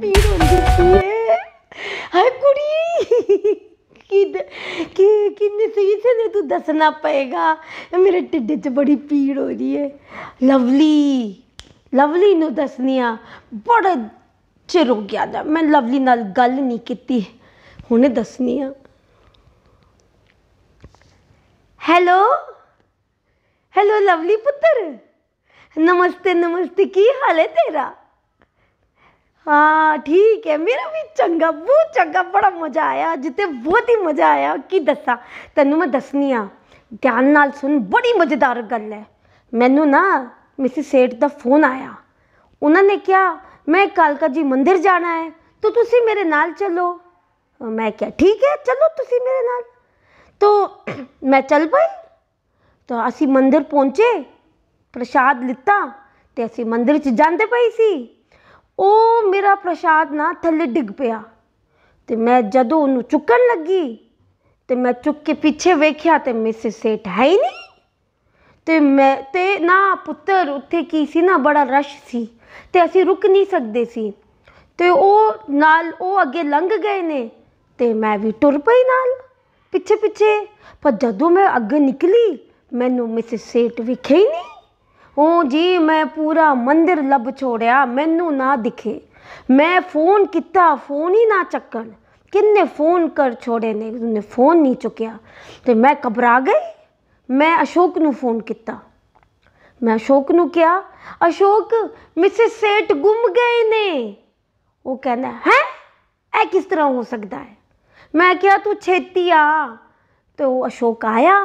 ਪੀੜ ਹੁੰਦੀ ਪਈ ਹੈ ਹਾਏ ਕੁੜੀ ਕਿਦ ਕਿ ਕਿੰਨੇ ਸਹੀ ਸੇ ਨੇ ਤੂੰ ਦੱਸਣਾ ਪਏਗਾ ਮੇਰੇ ਟਿੱਡੇ 'ਚ ਬੜੀ ਪੀੜ ਹੋ ਰਹੀ ਏ ਲਵਲੀ ਲਵਲੀ ਨੂੰ ਦੱਸਨੀਆ ਬੜਾ ਚਿਰ ਹੋ ਗਿਆ ਦਾ ਮੈਂ ਲਵਲੀ ਨਾਲ ਗੱਲ ਨਹੀਂ ਕੀਤੀ ਹੁਣੇ ਦੱਸਨੀਆ ਹੈਲੋ ਹੈਲੋ ਲਵਲੀ ਪੁੱਤਰ ਨਮਸਤੇ ਨਮਸਤੇ ਕੀ ਹਾਲ ਹੈ ਤੇਰਾ ਹਾਂ ਠੀਕ ਹੈ ਮੇਰਾ ਵੀ ਚੰਗਾ ਬਹੁਤ ਚੰਗਾ ਬੜਾ ਮਜ਼ਾ ਆਇਆ ਜਿੱਤੇ ਬਹੁਤ ਹੀ ਮਜ਼ਾ ਆਇਆ ਕੀ ਦੱਸਾਂ ਤੈਨੂੰ ਮੈਂ ਦੱਸਨੀ ਆ ਧਿਆਨ ਨਾਲ ਸੁਣ ਬੜੀ ਮਜ਼ੇਦਾਰ ਗੱਲ ਹੈ ਮੈਨੂੰ ਨਾ ਮਿਸਿਸ ਸੇਠ ਦਾ ਫੋਨ ਆਇਆ ਉਹਨਾਂ ਨੇ ਕਿਹਾ ਮੈਂ ਕਾਲਕਾ ਜੀ ਮੰਦਿਰ ਜਾਣਾ ਹੈ ਤੋ ਤੁਸੀਂ ਮੇਰੇ ਨਾਲ ਚੱਲੋ ਮੈਂ ਕਿਹਾ ਠੀਕ ਹੈ ਚੱਲੋ ਤੁਸੀਂ ਮੇਰੇ ਨਾਲ ਤੋ ਮੈਂ ਚੱਲ ਪਈ ਤਾਂ ਅਸੀਂ ਮੰਦਿਰ ਪਹੁੰਚੇ ਪ੍ਰਸ਼ਾਦ ਲਿੱਤਾ ਤੇ ਅਸੀਂ ਮੰਦਿਰ ਚ ਜਾਂਦੇ ਪਈ ਸੀ ਉਹ ਮੇਰਾ ਪ੍ਰਸ਼ਾਦ ਨਾ ਥੱਲੇ ਡਿੱਗ ਪਿਆ ਤੇ ਮੈਂ ਜਦੋਂ ਉਹਨੂੰ ਚੁੱਕਣ ਲੱਗੀ ਤੇ ਮੈਂ ਚੁੱਕ ਕੇ ਪਿੱਛੇ ਵੇਖਿਆ ਤੇ ਮਿਸਿਸ ਸੇਠ ਹੈ ਹੀ ਨਹੀਂ ਤੇ ਮੈਂ ਤੇ ਨਾ ਪੁੱਤਰ ਉੱਥੇ ਕੀ ਸੀ ਨਾ ਬੜਾ ਰਸ਼ ਸੀ ਤੇ ਅਸੀਂ ਰੁਕ ਨਹੀਂ ਸਕਦੇ ਸੀ ਤੇ ਉਹ ਨਾਲ ਉਹ ਅੱਗੇ ਲੰਘ ਗਏ ਨੇ ਤੇ ਮੈਂ ਵੀ ਟੁਰ ਪਈ ਨਾਲ ਪਿੱਛੇ ਪਿੱਛੇ ਪਰ ਜਦੋਂ ਮੈਂ ਅੱਗੇ ਨਿਕਲੀ ਮੈਨੂੰ ਮਿਸਿਸ ਸੇਠ ਵਿਖੇ ਹੀ ਨਹੀਂ ਉਹ ਜੀ ਮੈਂ ਪੂਰਾ ਮੰਦਿਰ ਲੱਭ ਛੋੜਿਆ ਮੈਨੂੰ ਨਾ ਦਿਖੇ ਮੈਂ ਫੋਨ ਕੀਤਾ ਫੋਨ ਹੀ ਨਾ ਚੱਕਣ ਕਿੰਨੇ ਫੋਨ ਕਰ ਛੋੜੇ ਨੇ ਉਹਨੇ ਫੋਨ ਨਹੀਂ ਚੁੱਕਿਆ ਤੇ ਮੈਂ ਘਬਰਾ ਗਈ ਮੈਂ ਅਸ਼ੋਕ ਨੂੰ ਫੋਨ ਕੀਤਾ ਮੈਂ ਅਸ਼ੋਕ ਨੂੰ ਕਿਹਾ ਅਸ਼ੋਕ ਮਿਸਿਸ ਸੇਟ ਗੁੰਮ ਗਏ ਨੇ ਉਹ ਕਹਿੰਦਾ ਹੈ ਇਹ ਕਿਸ ਤਰ੍ਹਾਂ ਹੋ ਸਕਦਾ ਹੈ ਮੈਂ ਕਿਹਾ ਤੂੰ ਛੇਤੀ ਆ ਤੇ ਉਹ ਅਸ਼ੋਕ ਆਇਆ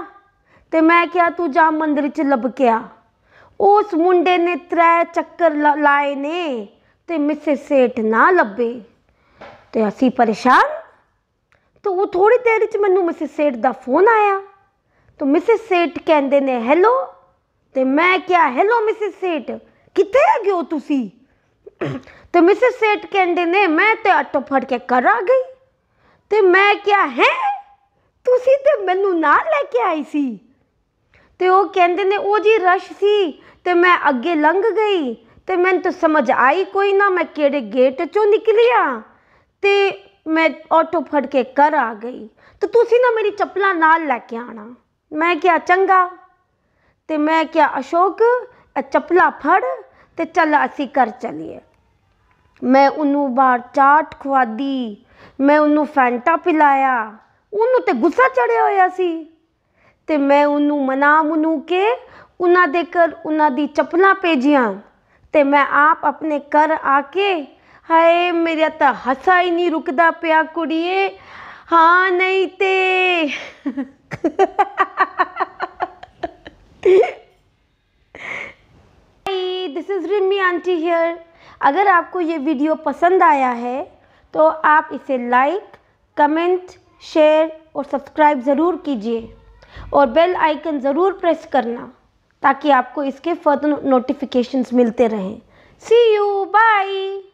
ਤੇ ਮੈਂ ਕਿਹਾ ਤੂੰ ਜਾ ਮੰਦਿਰ ਚ ਲੱਭ ਕੇ ਆ ਉਸ ਮੁੰਡੇ ਨੇ ਤਰੇ ਚੱਕਰ ਲਾਏ ਨੇ ਤੇ ਮਿਸਿਸ ਸੇਠ ਨਾ ਲੱਭੇ ਤੇ ਅਸੀਂ ਪਰੇਸ਼ਾਨ ਤੇ ਉਹ ਥੋੜੀ ਦੇਰ ਵਿੱਚ ਮੈਨੂੰ ਮਿਸਿਸ ਸੇਠ ਦਾ ਫੋਨ ਆਇਆ ਤੇ ਮਿਸਿਸ ਸੇਠ ਕਹਿੰਦੇ ਨੇ ਹੈਲੋ ਤੇ ਮੈਂ ਕਿਹਾ ਹੈਲੋ ਮਿਸਿਸ ਸੇਠ ਕਿੱਥੇ ਹੈਗੇ ਹੋ ਤੁਸੀਂ ਤੇ ਮਿਸਿਸ ਸੇਠ ਕਹਿੰਦੇ ਨੇ ਮੈਂ ਤੇ ਆਟੋ ਫੜ ਕੇ ਘਰ ਆ ਗਈ ਤੇ ਮੈਂ ਕਿਹਾ ਹੈ ਤੁਸੀਂ ਤੇ ਮੈਨੂੰ ਨਾਲ ਲੈ ਕੇ ਆਈ ਸੀ ਤੇ ਉਹ ਕਹਿੰਦੇ ਨੇ ਉਹ ਜੀ ਰਸ਼ ਸੀ ਤੇ ਮੈਂ ਅੱਗੇ ਲੰਘ ਗਈ ਤੇ ਮੈਨੂੰ ਤਾਂ ਸਮਝ ਆਈ ਕੋਈ ਨਾ ਮੈਂ ਕਿਹੜੇ ਗੇਟ ਚੋਂ ਨਿਕਲੀ ਆ ਤੇ ਮੈਂ ਆਟੋ ਫੜ ਕੇ ਘਰ ਆ ਗਈ ਤੇ ਤੁਸੀਂ ਨਾ ਮੇਰੀ ਚੱਪਲਾਂ ਨਾਲ ਲੈ ਕੇ ਆਣਾ ਮੈਂ ਕਿਹਾ ਚੰਗਾ ਤੇ ਮੈਂ ਕਿਹਾ ਅਸ਼ੋਕ ਇਹ ਚੱਪਲਾ ਫੜ ਤੇ ਚੱਲ ਅਸੀਂ ਘਰ ਚਲੀਏ ਮੈਂ ਉਹਨੂੰ ਬਾਹਰ ਚਾਟ ਖਵਾਦੀ ਮੈਂ ਉਹਨੂੰ ਫੈਂਟਾ ਪਿਲਾਇਆ ਉਹਨੂੰ ਤੇ ਗੁੱਸਾ ਚੜਿਆ ਹੋਇਆ ਸੀ ਤੇ ਮੈਂ ਉਹਨੂੰ ਮਨਾ ਮਨੂ ਕੇ उन्होंने घर उन्होंने चप्पल ਦੀ तो मैं आप अपने घर आके हाए मेरा तो हसा ही नहीं रुकता पिया ਨਹੀਂ हाँ नहीं तो this is Rimi aunty here अगर आपको ये वीडियो पसंद आया है तो आप इसे लाइक कमेंट शेयर और सब्सक्राइब ज़रूर कीजिए और बेल आइकन ज़रूर प्रेस करना ताकि आपको इसके फर्दर नोटिफिकेशंस मिलते रहें सी यू बाय